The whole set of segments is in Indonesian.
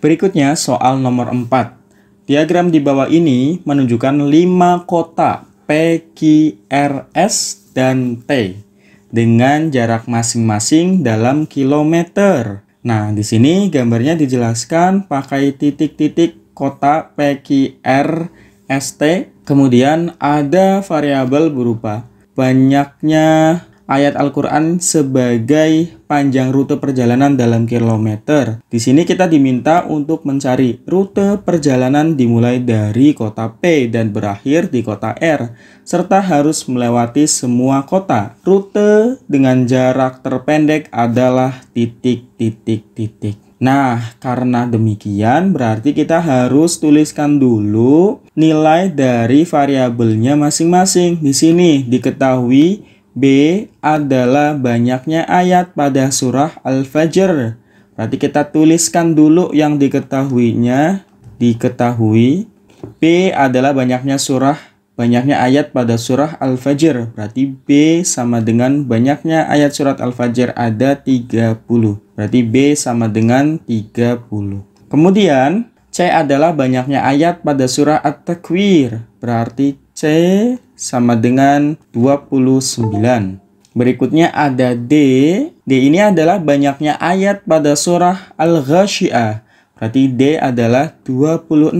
Berikutnya soal nomor 4. Diagram di bawah ini menunjukkan 5 kota P, Q, R, S, dan T dengan jarak masing-masing dalam kilometer. Nah, di sini gambarnya dijelaskan pakai titik-titik kota P, Q, R, S, T. Kemudian ada variabel berupa banyaknya ayat Al-Quran sebagai panjang rute perjalanan dalam kilometer. Di sini kita diminta untuk mencari rute perjalanan dimulai dari kota P dan berakhir di kota R, serta harus melewati semua kota. Rute dengan jarak terpendek adalah titik, titik, titik. Nah, karena demikian berarti kita harus tuliskan dulu nilai dari variabelnya masing-masing. Di sini diketahui B adalah banyaknya ayat pada surah Al-Fajr. Berarti kita tuliskan dulu yang diketahuinya, diketahui. B adalah banyaknya surah, banyaknya ayat pada surah Al-Fajr. Berarti B sama dengan banyaknya ayat surat Al-Fajr ada 30. Berarti B sama dengan 30. Kemudian C adalah banyaknya ayat pada surah At-Takwir. Berarti C sama dengan 29. Berikutnya ada D. D ini adalah banyaknya ayat pada surah Al-Ghasyiah. Berarti D adalah 26.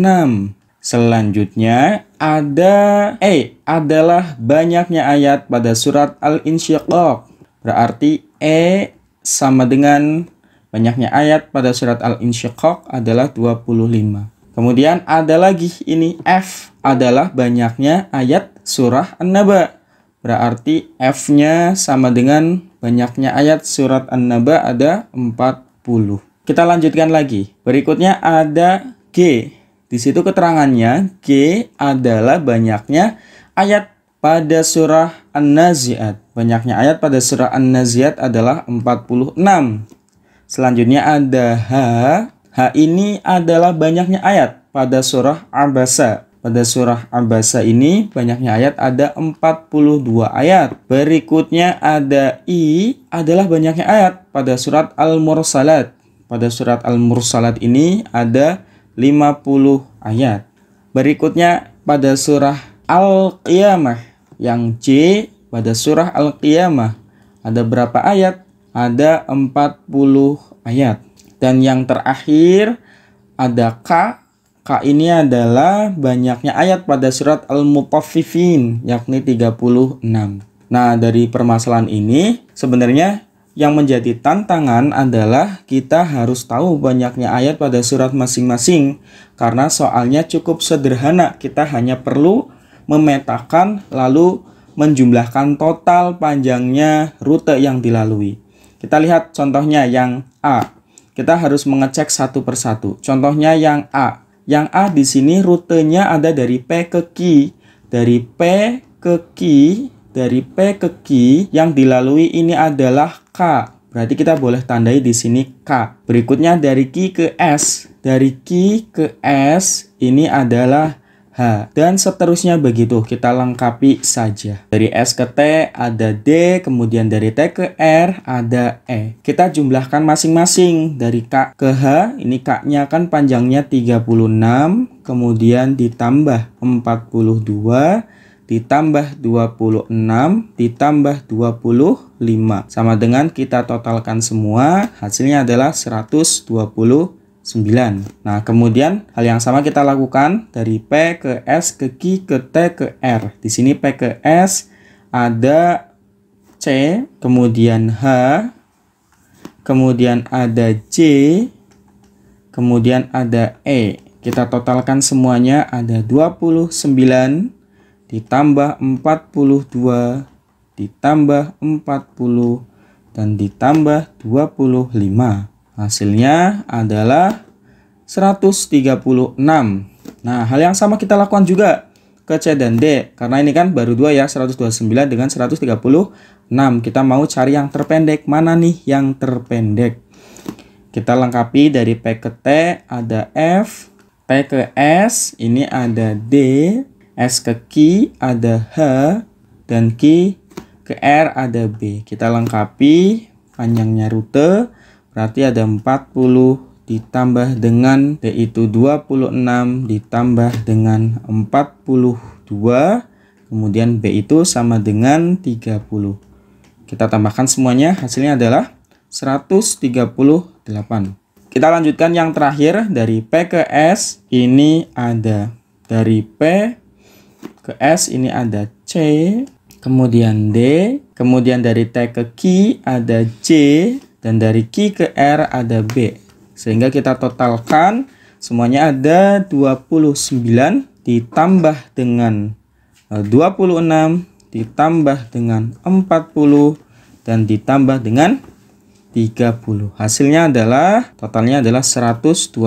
Selanjutnya ada E adalah banyaknya ayat pada surat Al-Insyiqaq. Berarti E sama dengan banyaknya ayat pada surat Al-Insyiqaq adalah 25. Kemudian ada lagi ini F adalah banyaknya ayat surah An-Naba. Berarti F-nya sama dengan banyaknya ayat surat An-Naba ada 40. Kita lanjutkan lagi. Berikutnya ada G. Di situ keterangannya G adalah banyaknya ayat pada surah An-Nazi'at. Banyaknya ayat pada surah An-Nazi'at adalah 46. Selanjutnya ada H Hal ini adalah banyaknya ayat pada surah Abasa. Pada surah Abasa ini banyaknya ayat ada 42 ayat. Berikutnya ada I adalah banyaknya ayat pada surat Al-Mursalat. Pada surat Al-Mursalat ini ada 50 ayat. Berikutnya pada surah Al-Qiyamah yang C pada surah Al-Qiyamah ada berapa ayat? Ada 40 ayat. Dan yang terakhir ada K. K ini adalah banyaknya ayat pada surat Al-Mutaffifin yakni 36. Nah, dari permasalahan ini sebenarnya yang menjadi tantangan adalah kita harus tahu banyaknya ayat pada surat masing-masing karena soalnya cukup sederhana. Kita hanya perlu memetakan lalu menjumlahkan total panjangnya rute yang dilalui. Kita lihat contohnya yang A kita harus mengecek satu persatu. Contohnya yang A. Yang A di sini rutenya ada dari P ke Q, dari P ke Q, dari P ke Q yang dilalui ini adalah K. Berarti kita boleh tandai di sini K. Berikutnya dari Q ke S, dari Q ke S ini adalah H dan seterusnya begitu kita lengkapi saja dari S ke T ada D kemudian dari T ke R ada E kita jumlahkan masing-masing dari K ke H ini K nya kan panjangnya 36 kemudian ditambah 42 ditambah 26 ditambah 25 sama dengan kita totalkan semua hasilnya adalah 125 9. Nah, kemudian hal yang sama kita lakukan dari P ke S ke Q ke T ke R. Di sini P ke S ada C, kemudian H, kemudian ada J, kemudian ada E. Kita totalkan semuanya ada 29 ditambah 42 ditambah 40 dan ditambah 25. Hasilnya adalah 136. Nah, hal yang sama kita lakukan juga ke C dan D. Karena ini kan baru dua ya, 129 dengan 136. Kita mau cari yang terpendek. Mana nih yang terpendek? Kita lengkapi dari P ke T ada F, P ke S, ini ada D, S ke Q ada H, dan Q ke R ada B. Kita lengkapi panjangnya rute berarti ada 40 ditambah dengan itu 26 ditambah dengan 42 kemudian B itu sama dengan 30 kita tambahkan semuanya hasilnya adalah 138 kita lanjutkan yang terakhir dari P ke S ini ada dari P ke S ini ada C kemudian D kemudian dari T ke Q ada C dan dari Q ke R ada B. Sehingga kita totalkan semuanya ada 29 ditambah dengan 26 eh, ditambah dengan 40 dan ditambah dengan 30. Hasilnya adalah totalnya adalah 125.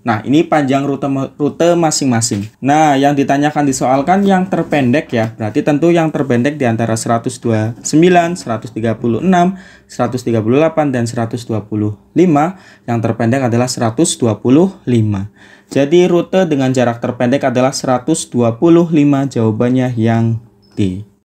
Nah, ini panjang rute rute masing-masing. Nah, yang ditanyakan disoalkan yang terpendek ya. Berarti tentu yang terpendek di antara 129, 136, 138 dan 125. Yang terpendek adalah 125. Jadi rute dengan jarak terpendek adalah 125. Jawabannya yang D.